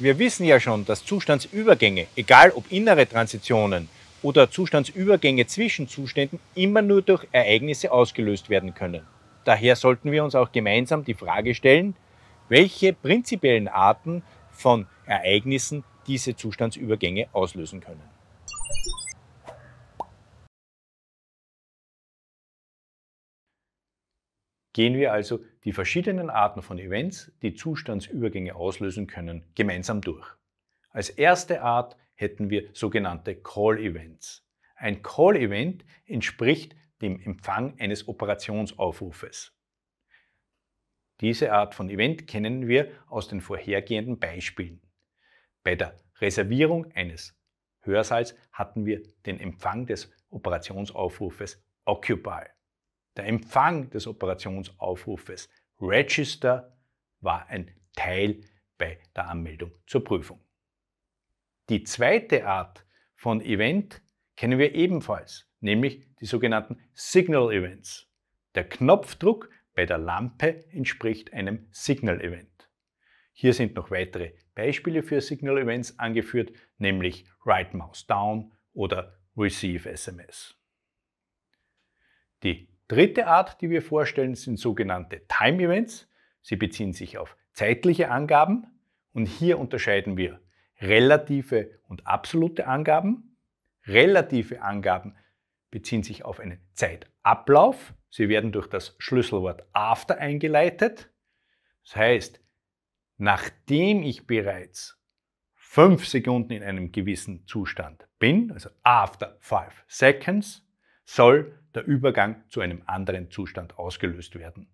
Wir wissen ja schon, dass Zustandsübergänge, egal ob innere Transitionen oder Zustandsübergänge zwischen Zuständen, immer nur durch Ereignisse ausgelöst werden können. Daher sollten wir uns auch gemeinsam die Frage stellen, welche prinzipiellen Arten von Ereignissen diese Zustandsübergänge auslösen können. gehen wir also die verschiedenen Arten von Events, die Zustandsübergänge auslösen können, gemeinsam durch. Als erste Art hätten wir sogenannte Call-Events. Ein Call-Event entspricht dem Empfang eines Operationsaufrufes. Diese Art von Event kennen wir aus den vorhergehenden Beispielen. Bei der Reservierung eines Hörsaals hatten wir den Empfang des Operationsaufrufes Occupy. Der Empfang des Operationsaufrufes Register war ein Teil bei der Anmeldung zur Prüfung. Die zweite Art von Event kennen wir ebenfalls, nämlich die sogenannten Signal Events. Der Knopfdruck bei der Lampe entspricht einem Signal Event. Hier sind noch weitere Beispiele für Signal Events angeführt, nämlich Right Mouse Down oder Receive SMS. Die Dritte Art, die wir vorstellen, sind sogenannte Time Events. Sie beziehen sich auf zeitliche Angaben und hier unterscheiden wir relative und absolute Angaben. Relative Angaben beziehen sich auf einen Zeitablauf. Sie werden durch das Schlüsselwort after eingeleitet. Das heißt, nachdem ich bereits fünf Sekunden in einem gewissen Zustand bin, also after five seconds, soll der Übergang zu einem anderen Zustand ausgelöst werden.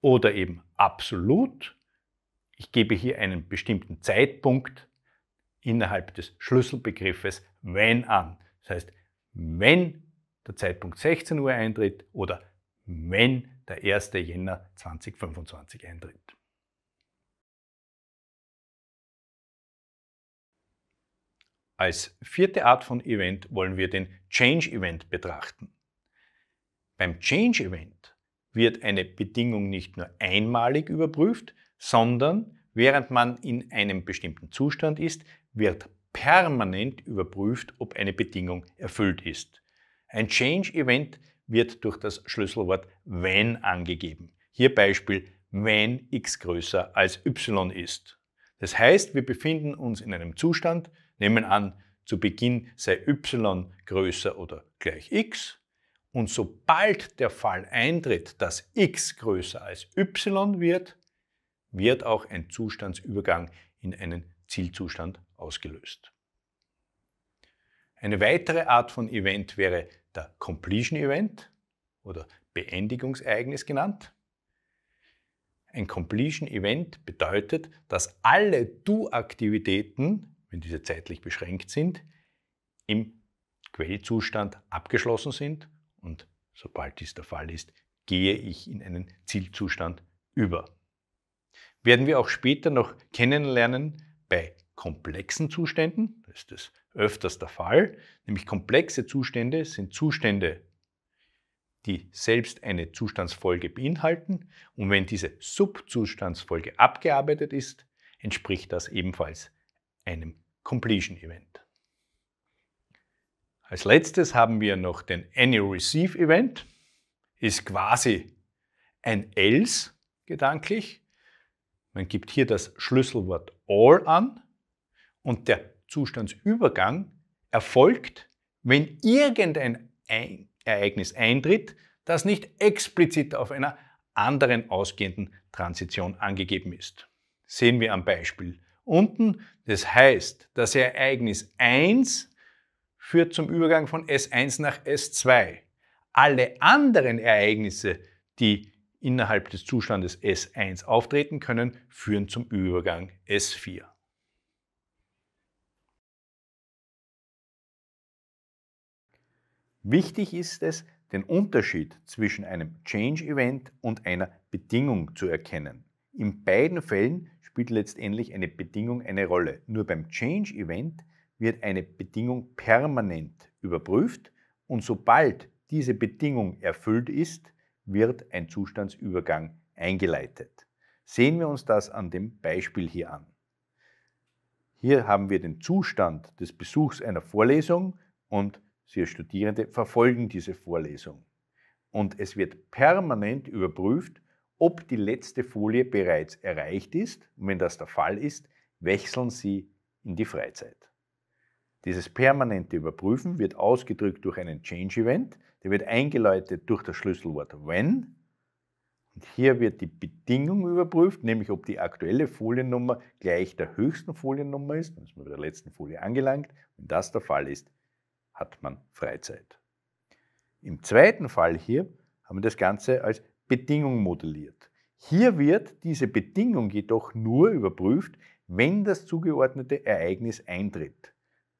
Oder eben absolut, ich gebe hier einen bestimmten Zeitpunkt innerhalb des Schlüsselbegriffes wenn an. Das heißt, wenn der Zeitpunkt 16 Uhr eintritt oder wenn der 1. Jänner 2025 eintritt. Als vierte Art von Event wollen wir den Change Event betrachten. Beim Change Event wird eine Bedingung nicht nur einmalig überprüft, sondern während man in einem bestimmten Zustand ist, wird permanent überprüft, ob eine Bedingung erfüllt ist. Ein Change Event wird durch das Schlüsselwort when angegeben. Hier Beispiel wenn x größer als y ist. Das heißt, wir befinden uns in einem Zustand, Nehmen an, zu Beginn sei y größer oder gleich x und sobald der Fall eintritt, dass x größer als y wird, wird auch ein Zustandsübergang in einen Zielzustand ausgelöst. Eine weitere Art von Event wäre der Completion Event oder Beendigungseignis genannt. Ein Completion Event bedeutet, dass alle Do-Aktivitäten wenn diese zeitlich beschränkt sind, im Quellzustand abgeschlossen sind und sobald dies der Fall ist, gehe ich in einen Zielzustand über. Werden wir auch später noch kennenlernen bei komplexen Zuständen, das ist das öfters der Fall, nämlich komplexe Zustände sind Zustände, die selbst eine Zustandsfolge beinhalten und wenn diese Subzustandsfolge abgearbeitet ist, entspricht das ebenfalls einem Completion Event. Als letztes haben wir noch den Annual Receive Event. Ist quasi ein Else gedanklich. Man gibt hier das Schlüsselwort All an und der Zustandsübergang erfolgt, wenn irgendein Ereignis eintritt, das nicht explizit auf einer anderen ausgehenden Transition angegeben ist. Sehen wir am Beispiel unten. Das heißt, das Ereignis 1 führt zum Übergang von S1 nach S2. Alle anderen Ereignisse, die innerhalb des Zustandes S1 auftreten können, führen zum Übergang S4. Wichtig ist es, den Unterschied zwischen einem Change-Event und einer Bedingung zu erkennen. In beiden Fällen spielt letztendlich eine Bedingung eine Rolle. Nur beim Change Event wird eine Bedingung permanent überprüft und sobald diese Bedingung erfüllt ist, wird ein Zustandsübergang eingeleitet. Sehen wir uns das an dem Beispiel hier an. Hier haben wir den Zustand des Besuchs einer Vorlesung und Sie als Studierende verfolgen diese Vorlesung. Und es wird permanent überprüft, ob die letzte Folie bereits erreicht ist und wenn das der Fall ist, wechseln Sie in die Freizeit. Dieses permanente Überprüfen wird ausgedrückt durch einen Change-Event, der wird eingeläutet durch das Schlüsselwort when. Und hier wird die Bedingung überprüft, nämlich ob die aktuelle Foliennummer gleich der höchsten Foliennummer ist, dann ist man bei der letzten Folie angelangt. Wenn das der Fall ist, hat man Freizeit. Im zweiten Fall hier haben wir das Ganze als Bedingung modelliert. Hier wird diese Bedingung jedoch nur überprüft, wenn das zugeordnete Ereignis eintritt.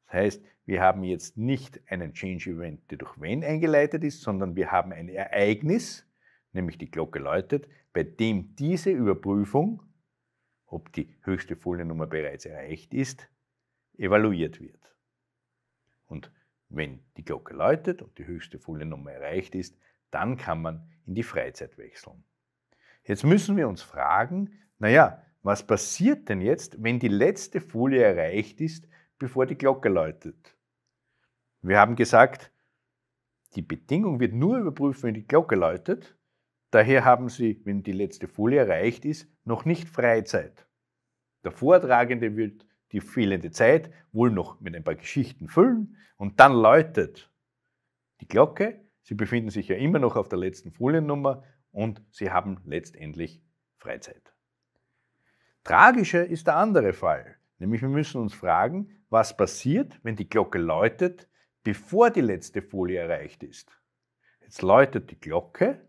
Das heißt, wir haben jetzt nicht einen Change Event, der durch wenn eingeleitet ist, sondern wir haben ein Ereignis, nämlich die Glocke läutet, bei dem diese Überprüfung, ob die höchste Foliennummer bereits erreicht ist, evaluiert wird. Und wenn die Glocke läutet und die höchste Foliennummer erreicht ist, dann kann man in die Freizeit wechseln. Jetzt müssen wir uns fragen, naja, was passiert denn jetzt, wenn die letzte Folie erreicht ist, bevor die Glocke läutet? Wir haben gesagt, die Bedingung wird nur überprüft, wenn die Glocke läutet. Daher haben Sie, wenn die letzte Folie erreicht ist, noch nicht Freizeit. Der Vortragende wird die fehlende Zeit wohl noch mit ein paar Geschichten füllen und dann läutet die Glocke Sie befinden sich ja immer noch auf der letzten Foliennummer und Sie haben letztendlich Freizeit. Tragischer ist der andere Fall, nämlich wir müssen uns fragen, was passiert, wenn die Glocke läutet, bevor die letzte Folie erreicht ist. Jetzt läutet die Glocke,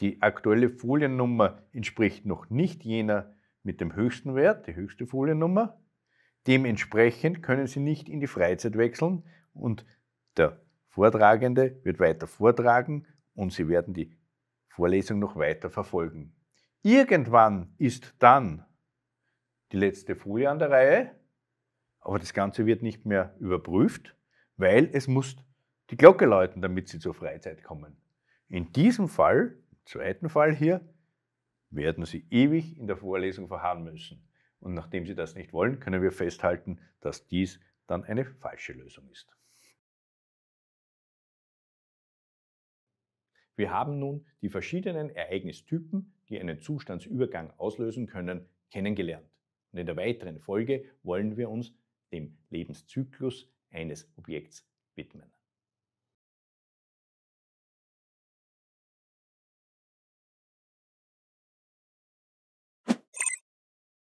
die aktuelle Foliennummer entspricht noch nicht jener mit dem höchsten Wert, die höchste Foliennummer. Dementsprechend können Sie nicht in die Freizeit wechseln und der Vortragende wird weiter vortragen und Sie werden die Vorlesung noch weiter verfolgen. Irgendwann ist dann die letzte Folie an der Reihe, aber das Ganze wird nicht mehr überprüft, weil es muss die Glocke läuten, damit Sie zur Freizeit kommen. In diesem Fall, im zweiten Fall hier, werden Sie ewig in der Vorlesung verharren müssen. Und nachdem Sie das nicht wollen, können wir festhalten, dass dies dann eine falsche Lösung ist. Wir haben nun die verschiedenen Ereignistypen, die einen Zustandsübergang auslösen können, kennengelernt. Und in der weiteren Folge wollen wir uns dem Lebenszyklus eines Objekts widmen.